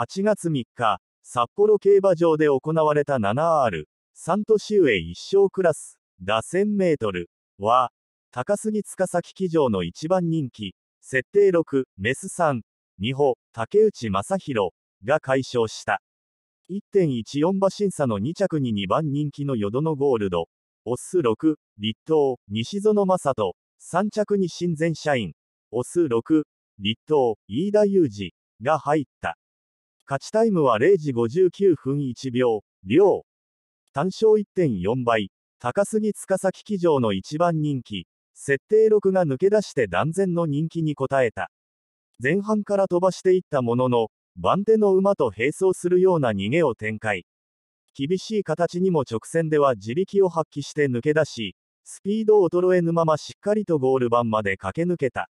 8月3日、札幌競馬場で行われた 7R、3年上1勝クラス、打1000メートルは、高杉塚崎騎乗の一番人気、設定6、メス3、美穂、竹内正宏が解消した。1.14馬審査の2着に2番人気の淀野ゴールド、オス6、立東、西園正人、3着に親善社員、オス6、立東、飯田裕二が入った。勝ちタイムは0時59分1秒、両。単勝1.4倍、高杉司騎乗の一番人気、設定6が抜け出して断然の人気に応えた。前半から飛ばしていったものの、番手の馬と並走するような逃げを展開。厳しい形にも直線では自力を発揮して抜け出し、スピード衰えぬまましっかりとゴール板まで駆け抜けた。